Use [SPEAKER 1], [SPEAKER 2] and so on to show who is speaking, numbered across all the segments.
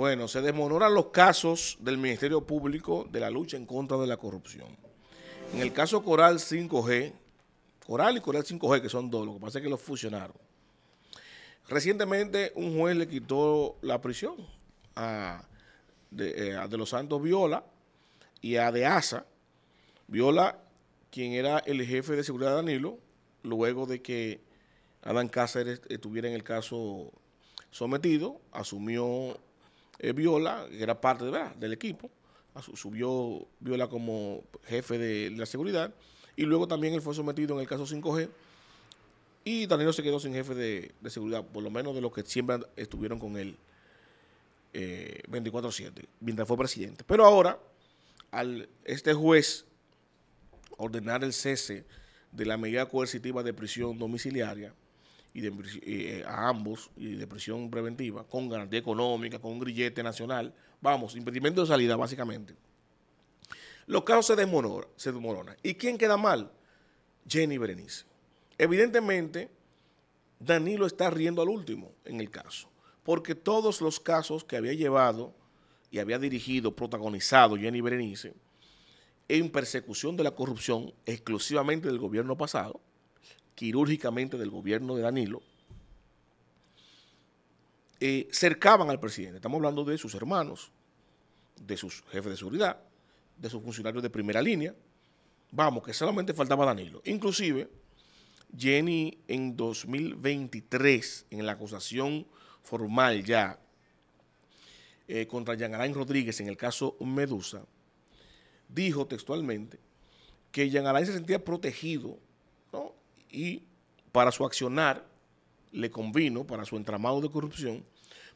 [SPEAKER 1] Bueno, se desmonoran los casos del Ministerio Público de la lucha en contra de la corrupción. En el caso Coral 5G, Coral y Coral 5G, que son dos, lo que pasa es que los fusionaron. Recientemente un juez le quitó la prisión a de, eh, a de los Santos Viola y a De Asa. Viola, quien era el jefe de seguridad de Danilo, luego de que Adán Cáceres estuviera en el caso sometido, asumió eh, Viola, que era parte del equipo, ah, subió Viola como jefe de la seguridad, y luego también él fue sometido en el caso 5G, y Danilo se quedó sin jefe de, seguridad, por lo menos de los que siempre estuvieron con él 24-7, eh, mientras fue presidente. Pero ahora, al este juez ordenar el cese de la medida coercitiva de prisión domiciliaria, y eh, a ambos y de prisión preventiva con garantía económica, con un grillete nacional, vamos, impedimento de salida básicamente. Los casos se desmoronan. Se ¿Y quién queda mal? Jenny Berenice. Evidentemente, Danilo está riendo al último en el caso, porque todos los casos que había llevado y había dirigido, protagonizado Jenny Berenice, en persecución de la corrupción exclusivamente del gobierno pasado, quirúrgicamente del gobierno de Danilo, eh, cercaban al presidente. Estamos hablando de sus hermanos, de sus jefes de seguridad, de sus funcionarios de primera línea. Vamos, que solamente faltaba Danilo. Inclusive, Jenny en 2023, en la acusación formal ya eh, contra Alain Rodríguez en el caso Medusa, dijo textualmente que Alain se sentía protegido y para su accionar le convino, para su entramado de corrupción,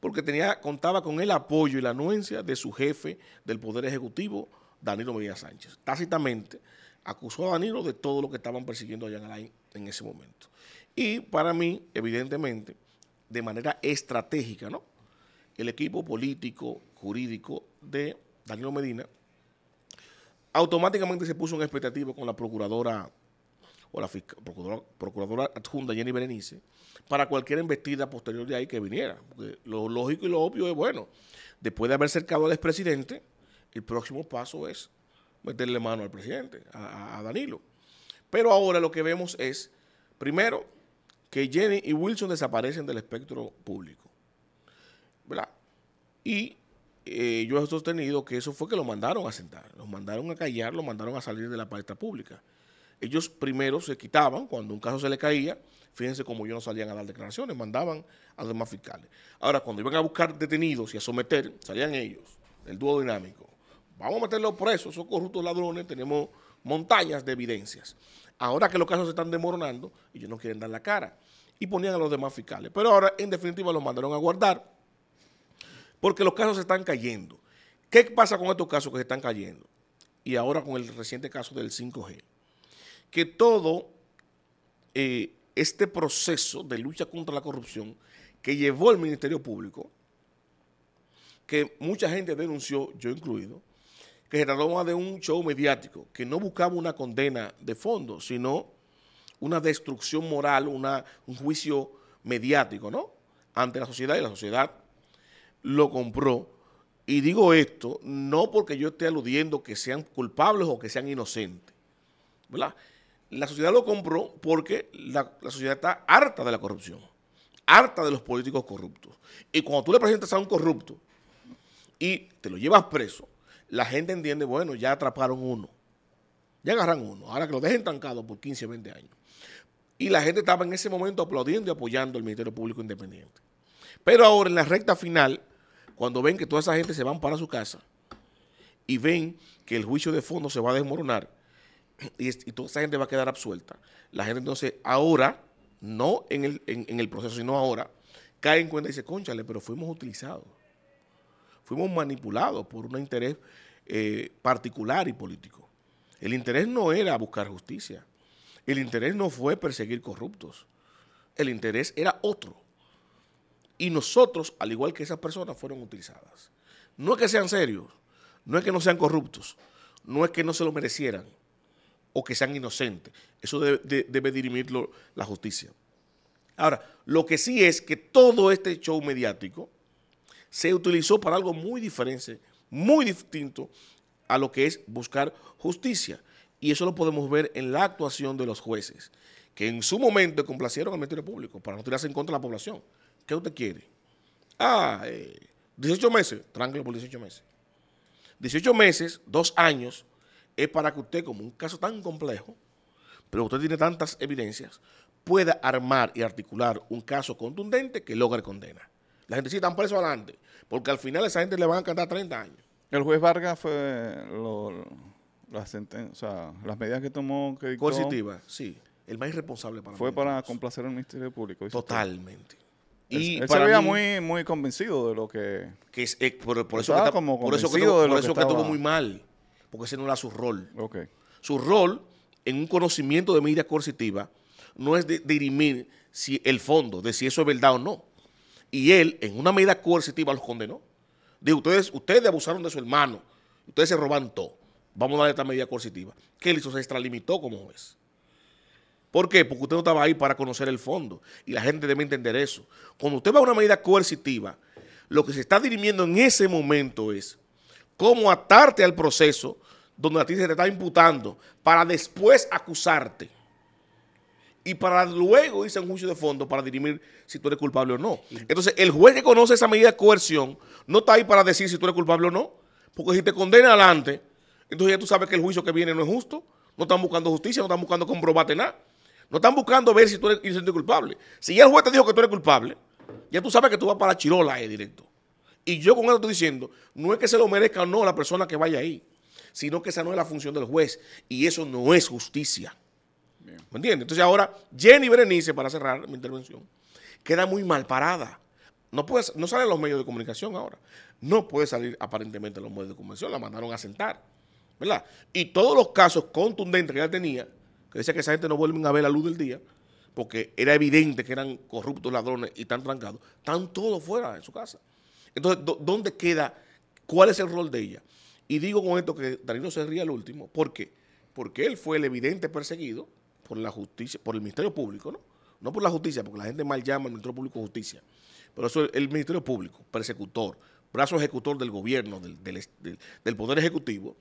[SPEAKER 1] porque tenía, contaba con el apoyo y la anuencia de su jefe del Poder Ejecutivo, Danilo Medina Sánchez. Tácitamente acusó a Danilo de todo lo que estaban persiguiendo allá en Alain en ese momento. Y para mí, evidentemente, de manera estratégica, ¿no? El equipo político, jurídico de Danilo Medina automáticamente se puso en expectativa con la procuradora o la fiscal, procuradora, adjunta Jenny Berenice para cualquier embestida posterior de ahí que viniera. lo lógico y lo obvio es, bueno, después de haber cercado al expresidente, el próximo paso es meterle mano al presidente, a, Danilo. Pero ahora lo que vemos es, primero, que Jenny y Wilson desaparecen del espectro público. ¿Verdad? Y eh, yo he sostenido que eso fue que lo mandaron a sentar, los mandaron a callar, lo mandaron a salir de la palestra pública ellos primero se quitaban cuando un caso se le caía. Fíjense cómo ellos no salían a dar declaraciones, mandaban a los demás fiscales. Ahora, cuando iban a buscar detenidos y a someter, salían ellos, el dúo dinámico. Vamos a meterlos presos, son corruptos ladrones, tenemos montañas de evidencias. Ahora que los casos se están demoronando, ellos no quieren dar la cara. Y ponían a los demás fiscales. Pero ahora, en definitiva, los mandaron a guardar porque los casos se están cayendo. ¿Qué pasa con estos casos que se están cayendo? Y ahora con el reciente caso del 5G que todo eh, este proceso de lucha contra la corrupción que llevó el Ministerio Público, que mucha gente denunció, yo incluido, que se trataba de un show mediático que no buscaba una condena de fondo, sino una destrucción moral, una, un juicio mediático, ¿no? Ante la sociedad y la sociedad lo compró. Y digo esto no porque yo esté aludiendo que sean culpables o que sean inocentes, ¿verdad? la sociedad lo compró porque la, sociedad está harta de la corrupción, harta de los políticos corruptos. Y cuando tú le presentas a un corrupto y te lo llevas preso, la gente entiende, bueno, ya atraparon uno, ya agarran uno, ahora que lo dejen tancado por 15, 20 años. Y la gente estaba en ese momento aplaudiendo y apoyando al Ministerio Público Independiente. Pero ahora en la recta final, cuando ven que toda esa gente se van para su casa y ven que el juicio de fondo se va a desmoronar, y, toda esa gente va a quedar absuelta. La gente entonces ahora, no en el, proceso, sino ahora, cae en cuenta y dice, conchale, pero fuimos utilizados. Fuimos manipulados por un interés eh, particular y político. El interés no era buscar justicia. El interés no fue perseguir corruptos. El interés era otro. Y nosotros, al igual que esas personas, fueron utilizadas. No es que sean serios, no es que no sean corruptos, no es que no se lo merecieran, o que sean inocentes. Eso debe, de, dirimirlo la justicia. Ahora, lo que sí es que todo este show mediático se utilizó para algo muy diferente, muy distinto a lo que es buscar justicia. Y eso lo podemos ver en la actuación de los jueces, que en su momento complacieron al Ministerio Público para no tirarse en contra de la población. ¿Qué usted quiere? Ah, 18 eh, meses, tranquilo por 18 meses. 18 meses, dos años, es para que usted, como un caso tan complejo, pero usted tiene tantas evidencias, pueda armar y articular un caso contundente que logre condena. La gente sí tan preso adelante, porque al final esa gente le van a cantar 30 años. El
[SPEAKER 2] juez Vargas fue la sentencia las medidas que tomó que dictó, Coercitiva, sí. El más irresponsable para Fue para complacer al Ministerio Público. Totalmente. Y él, se veía muy, muy convencido de lo que... que eh, por, eso por eso tuvo, estuvo muy mal porque ese no era su
[SPEAKER 1] rol. Su rol en un conocimiento de medida coercitiva no es de, dirimir si el fondo, de si eso es verdad o no. Y él, en una medida coercitiva, los condenó. Dijo, ustedes, ustedes abusaron de su hermano, ustedes se roban todo. Vamos a darle esta medida coercitiva. ¿Qué él hizo? Se extralimitó como juez. ¿Por qué? Porque usted no estaba ahí para conocer el fondo. Y la gente debe entender eso. Cuando usted va a una medida coercitiva, lo que se está dirimiendo en ese momento es cómo atarte al proceso donde a ti se te está imputando para después acusarte y para luego irse a un juicio de fondo para dirimir si tú eres culpable o no. Entonces, el juez que conoce esa medida de coerción no está ahí para decir si tú eres culpable o no, porque si te condena adelante, entonces ya tú sabes que el juicio que viene no es justo, no están buscando justicia, no están buscando comprobarte nada, no están buscando ver si tú eres inocente o culpable. Si ya el juez te dijo que tú eres culpable, ya tú sabes que tú vas para Chirola eh, directo. Y yo con eso estoy diciendo, no es que se lo merezca o no la persona que vaya ahí, sino que esa no es la función del juez y eso no es justicia. ¿Me entiendes? Entonces ahora Jenny Berenice, para cerrar mi intervención, queda muy mal parada. No, puede, no sale los medios de comunicación ahora. No puede salir aparentemente los medios de comunicación, la mandaron a sentar. ¿Verdad? Y todos los casos contundentes que ella tenía, que decía que esa gente no vuelven a ver la luz del día, porque era evidente que eran corruptos ladrones y tan trancados, están todos fuera de su casa. Entonces, ¿dónde queda? ¿Cuál es el rol de ella? Y digo con esto que Danilo se ría al último, ¿por qué? Porque él fue el evidente perseguido por la justicia, por el Ministerio Público, ¿no? No por la justicia, porque la gente mal llama al Ministerio Público justicia, pero eso es el Ministerio Público, persecutor, brazo ejecutor del gobierno, del, Poder Ejecutivo,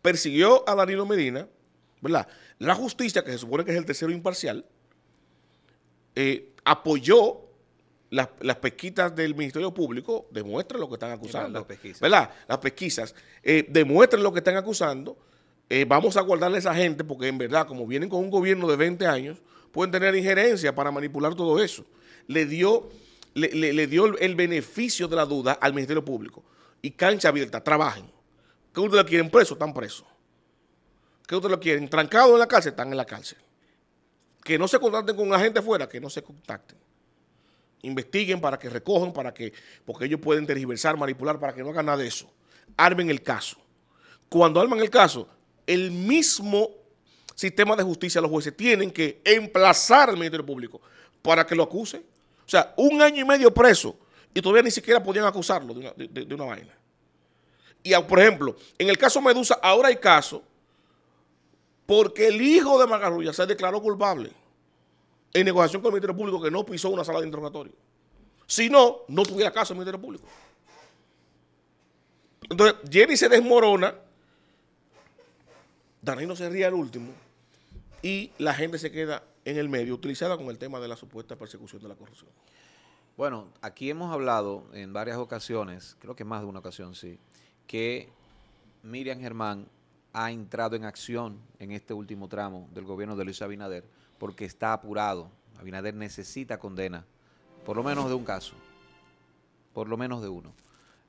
[SPEAKER 1] persiguió a Danilo Medina, ¿verdad? La justicia, que se supone que es el tercero imparcial, eh, apoyó las, las, pesquisas del Ministerio Público demuestran lo que están acusando. Las pesquisas. ¿Verdad? Las pesquisas eh, demuestran lo que están acusando. Eh, vamos a guardarle a esa gente porque en verdad, como vienen con un gobierno de 20 años, pueden tener injerencia para manipular todo eso. Le dio, le, dio el beneficio de la duda al Ministerio Público. Y cancha abierta, trabajen. ¿Qué ustedes lo quieren preso? Están presos. ¿Qué ustedes lo quieren? ¿Trancado en la cárcel? Están en la cárcel. Que no se contacten con la gente afuera, que no se contacten investiguen, para que recojan, para que, porque ellos pueden tergiversar, manipular, para que no hagan nada de eso. Armen el caso. Cuando arman el caso, el mismo sistema de justicia, los jueces tienen que emplazar al Ministerio Público para que lo acuse. O sea, un año y medio preso y todavía ni siquiera podían acusarlo de una, vaina. Y por ejemplo, en el caso Medusa, ahora hay caso porque el hijo de Macarrulla se declaró culpable en negociación con el Ministerio Público que no pisó una sala de interrogatorio. Si no, no tuviera caso el Ministerio Público. Entonces, Jenny se desmorona, Danilo se ríe al último y
[SPEAKER 3] la gente se queda en el medio,
[SPEAKER 1] utilizada con el tema de la supuesta persecución de la corrupción.
[SPEAKER 3] Bueno, aquí hemos hablado en varias ocasiones, creo que más de una ocasión sí, que Miriam Germán ha entrado en acción en este último tramo del gobierno de Luis Abinader porque está apurado. Abinader necesita condena, por lo menos de un caso, por lo menos de uno,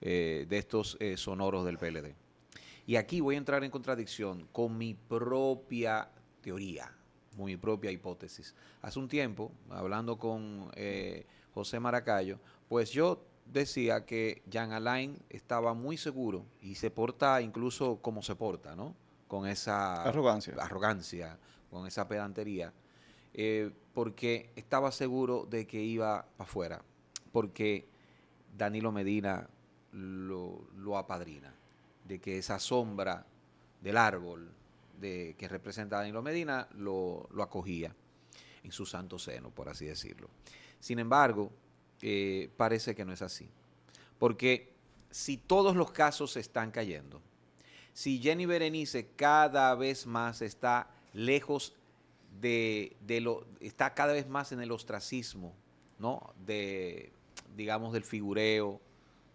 [SPEAKER 3] eh, de estos eh, sonoros del PLD. Y aquí voy a entrar en contradicción con mi propia teoría, mi propia hipótesis. Hace un tiempo, hablando con eh, José Maracayo, pues yo decía que Jean Alain estaba muy seguro y se porta incluso como se porta, ¿no? Con esa arrogancia con esa pedantería eh, porque estaba seguro de que iba para afuera, porque Danilo Medina lo, apadrina, de que esa sombra del árbol de, que representa a Danilo Medina lo, acogía en su santo seno, por así decirlo. Sin embargo, eh, parece que no es así, porque si todos los casos se están cayendo, si Jenny Berenice cada vez más está lejos de, lo, está cada vez más en el ostracismo, ¿no? De, digamos, del figureo,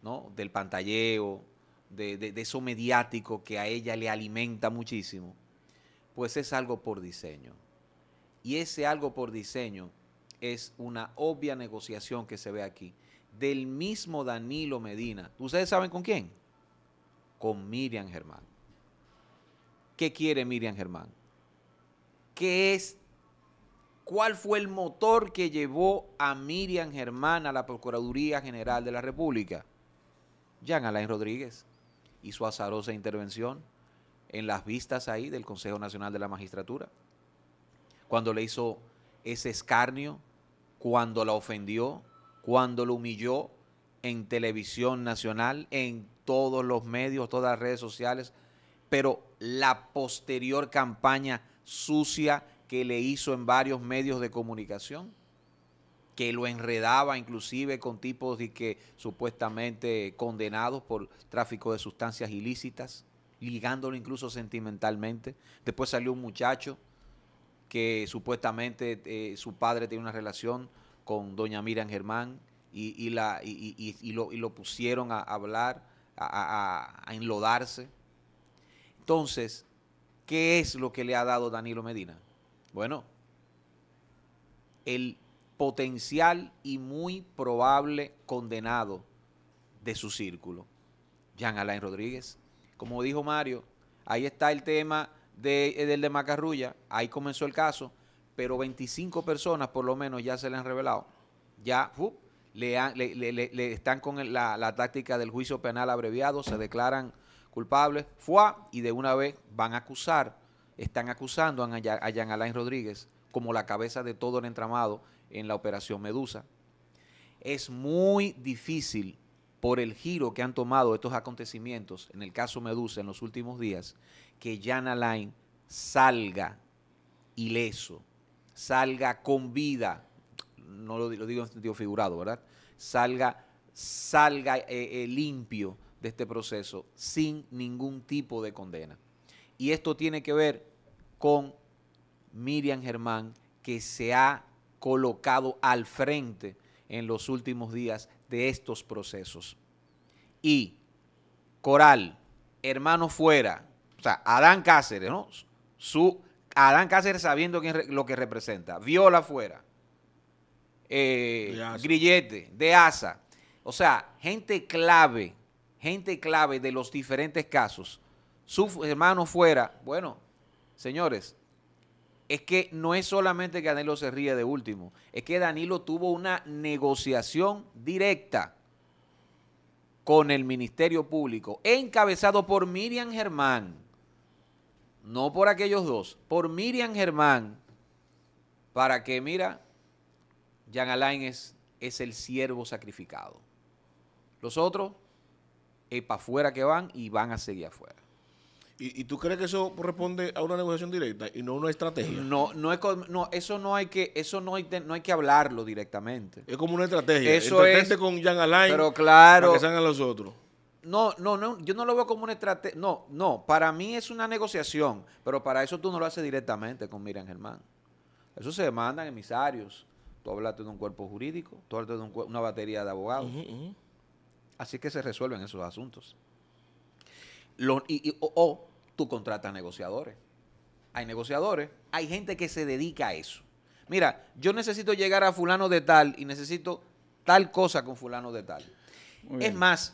[SPEAKER 3] ¿no? Del pantalleo, de, de eso mediático que a ella le alimenta muchísimo, pues es algo por diseño. Y ese algo por diseño es una obvia negociación que se ve aquí del mismo Danilo Medina. ¿Ustedes saben con quién? Con Miriam Germán. ¿Qué quiere Miriam Germán? es, cuál fue el motor que llevó a Miriam Germán a la Procuraduría General de la República. Jean Alain Rodríguez y su azarosa intervención en las vistas ahí del Consejo Nacional de la Magistratura, cuando le hizo ese escarnio, cuando la ofendió, cuando lo humilló en televisión nacional, en todos los medios, todas las redes sociales, pero la posterior campaña sucia que le hizo en varios medios de comunicación, que lo enredaba inclusive con tipos de que supuestamente condenados por tráfico de sustancias ilícitas, ligándolo incluso sentimentalmente. Después salió un muchacho que supuestamente eh, su padre tenía una relación con doña Miriam Germán y, la, y, lo, pusieron a hablar, a enlodarse. Entonces, ¿Qué es lo que le ha dado Danilo Medina? Bueno, el potencial y muy probable condenado de su círculo, Jean Alain Rodríguez. Como dijo Mario, ahí está el tema de, eh, del de Macarrulla, ahí comenzó el caso, pero 25 personas por lo menos ya se le han revelado. Ya le, están con la, la táctica del juicio penal abreviado, se declaran culpables, fue y de una vez van a acusar, están acusando a, Jan Alain Rodríguez como la cabeza de todo el entramado en la operación Medusa. Es muy difícil por el giro que han tomado estos acontecimientos, en el caso Medusa en los últimos días, que Jan Alain salga ileso, salga con vida, no lo, digo en sentido figurado, ¿verdad? Salga, salga eh, eh, limpio, de este proceso sin ningún tipo de condena. Y esto tiene que ver con Miriam Germán, que se ha colocado al frente en los últimos días de estos procesos. Y Coral, hermano fuera, o sea, Adán Cáceres, ¿no? Su, Adán Cáceres sabiendo lo que representa, Viola fuera, eh, Grillete, de Asa, o sea, gente clave gente clave de los diferentes casos, su hermano fuera, bueno, señores, es que no es solamente que Danilo se ríe de último, es que Danilo tuvo una negociación directa con el Ministerio Público, encabezado por Miriam Germán, no por aquellos dos, por Miriam Germán, para que, mira, Jean Alain es, es el siervo sacrificado. Los otros es para afuera que van y van a seguir afuera. ¿Y, ¿Y, tú crees que eso corresponde a una negociación directa y no una estrategia? No, no, es, no eso no hay que eso no hay, no hay que hablarlo directamente. Es como una estrategia. Eso es, con Jean Alain pero claro, para que los otros. No, no, no, yo no lo veo como una estrategia. No, no, para mí es una negociación, pero para eso tú no lo haces directamente con Miriam Germán. Eso se demandan emisarios. Tú hablaste de un cuerpo jurídico, tú hablaste de una batería de abogados. Así que se resuelven esos asuntos. o, tú contratas negociadores. Hay negociadores, hay gente que se dedica a eso. Mira, yo necesito llegar a fulano de tal y necesito tal cosa con fulano de tal. Es más,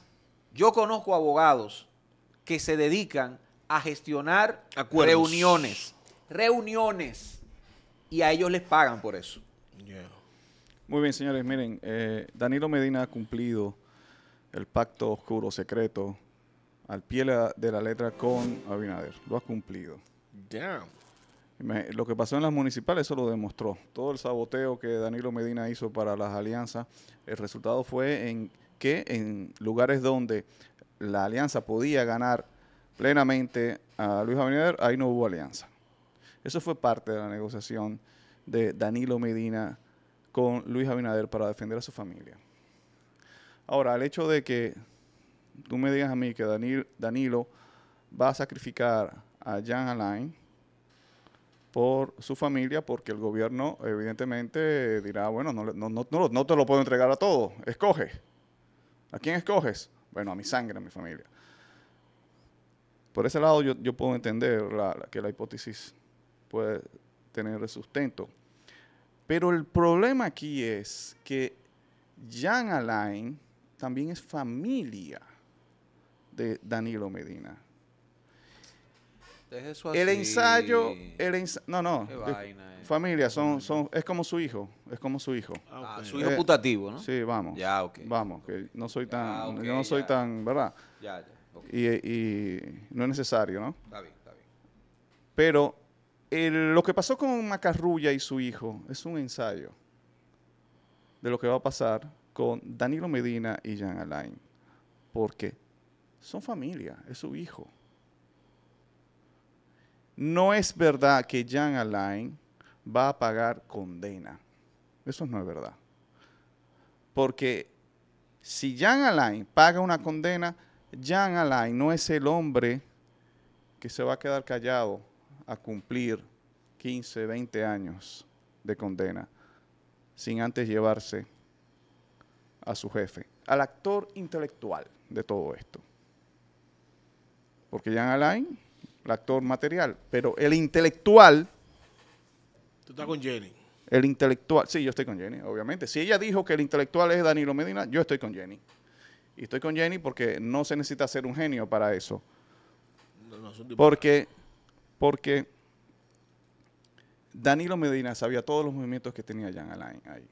[SPEAKER 3] yo conozco abogados que se dedican a gestionar reuniones. Reuniones. Y a ellos les pagan por eso.
[SPEAKER 2] Muy bien, señores. Miren, eh, Danilo Medina ha cumplido el pacto oscuro secreto al pie de la letra con Abinader. Lo ha cumplido. lo que pasó en las municipales, eso lo demostró. Todo el saboteo que Danilo Medina hizo para las alianzas, el resultado fue en que en lugares donde la alianza podía ganar plenamente a Luis Abinader, ahí no hubo alianza. Eso fue parte de la negociación de Danilo Medina con Luis Abinader para defender a su familia. Ahora, el hecho de que tú me digas a mí que Danilo, va a sacrificar a Jan Alain por su familia, porque el gobierno evidentemente dirá, bueno, no, te lo puedo entregar a todos, escoge. ¿A quién escoges? Bueno, a mi sangre, a mi familia. Por ese lado yo, puedo entender que la hipótesis puede tener sustento. Pero el problema aquí es que Jan Alain también es familia de Danilo Medina.
[SPEAKER 3] El ensayo, el no, no, eh.
[SPEAKER 2] familia, son, es como su hijo, es como su hijo. Ah, ah Su hijo eh, putativo, ¿no? Sí, vamos. Ya, ok. Vamos, que no soy tan, no soy tan, ¿verdad? Ya, ya. Y, no es necesario, ¿no?
[SPEAKER 3] Está bien, está bien.
[SPEAKER 2] Pero lo que pasó con Macarrulla y su hijo es un ensayo de lo que va a pasar con Danilo Medina y Jean Alain, porque son familia, es su hijo. No es verdad que Jean Alain va a pagar condena. Eso no es verdad. Porque si Jean Alain paga una condena, Jean Alain no es el hombre que se va a quedar callado a cumplir 15, 20 años de condena sin antes llevarse a su jefe, al actor intelectual de todo esto. Porque Jan Alain, el actor material, pero el intelectual... Tú estás con Jenny. El intelectual, sí, yo estoy con Jenny, obviamente. Si ella dijo que el intelectual es Danilo Medina, yo estoy con Jenny. Y estoy con Jenny porque no se necesita ser un genio para eso. porque, porque Danilo Medina sabía todos los movimientos que tenía Jan Alain ahí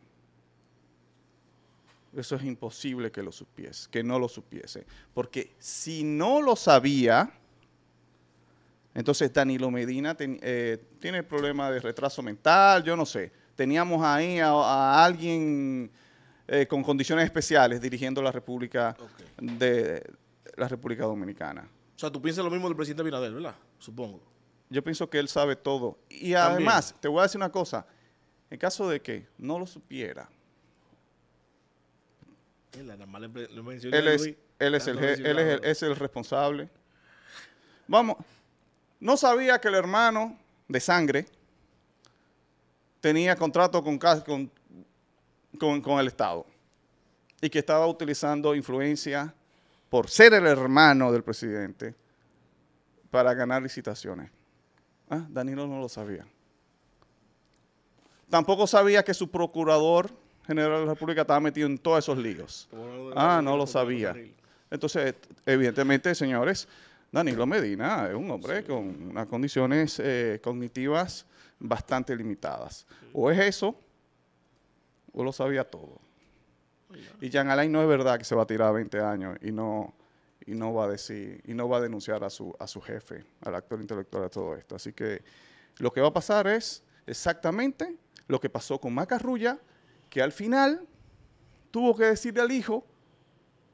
[SPEAKER 2] eso es imposible que lo supiese, que no lo supiese. Porque si no lo sabía, entonces Danilo Medina eh, tiene problemas problema de retraso mental, yo no sé. Teníamos ahí a, alguien eh, con condiciones especiales dirigiendo la República de la República Dominicana.
[SPEAKER 1] O sea, tú piensas lo mismo
[SPEAKER 2] del presidente Binader, ¿verdad? Supongo. Yo pienso que él sabe todo.
[SPEAKER 1] Y además,
[SPEAKER 2] te voy a decir una cosa. En caso de que no lo supiera,
[SPEAKER 1] él,
[SPEAKER 2] es, el, responsable. Vamos, no sabía que el hermano de sangre tenía contrato con, con el Estado y que estaba utilizando influencia por ser el hermano del presidente para ganar licitaciones. Ah, Danilo no lo sabía. Tampoco sabía que su procurador general de la República estaba metido en todos esos líos. Ah, no lo ah, sabía. Entonces, evidentemente, señores, Danilo Medina es un hombre con unas condiciones eh, cognitivas bastante limitadas. O es eso, o lo sabía todo. Y Jean Alain no es verdad que se va a tirar 20 años y no, y no va a decir, y no va a denunciar a su, a su jefe, al actor intelectual de todo esto. Así que lo que va a pasar es exactamente lo que pasó con Macarrulla que al final tuvo que decirle al hijo,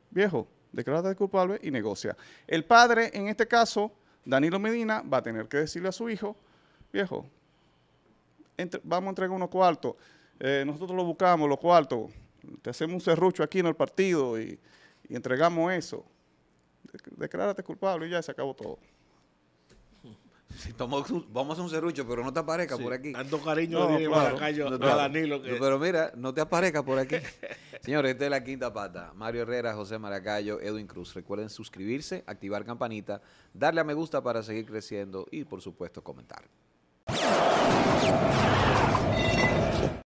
[SPEAKER 2] viejo, declárate culpable y negocia. El padre, en este caso, Danilo Medina, va a tener que decirle a su hijo, viejo, vamos a entregar unos cuartos, eh, nosotros lo buscamos, los cuartos, te hacemos un serrucho aquí en el partido y, y entregamos eso. Declárate culpable y ya se acabó todo
[SPEAKER 3] vamos a un cerrucho, pero no te aparezca por aquí. Tanto cariño no, claro, a Danilo. Pero mira, no te aparezca por aquí. Señores, esta es la quinta pata. Mario Herrera, José Maracayo, Edwin Cruz. Recuerden suscribirse, activar campanita, darle a me gusta para seguir creciendo y, por supuesto, comentar.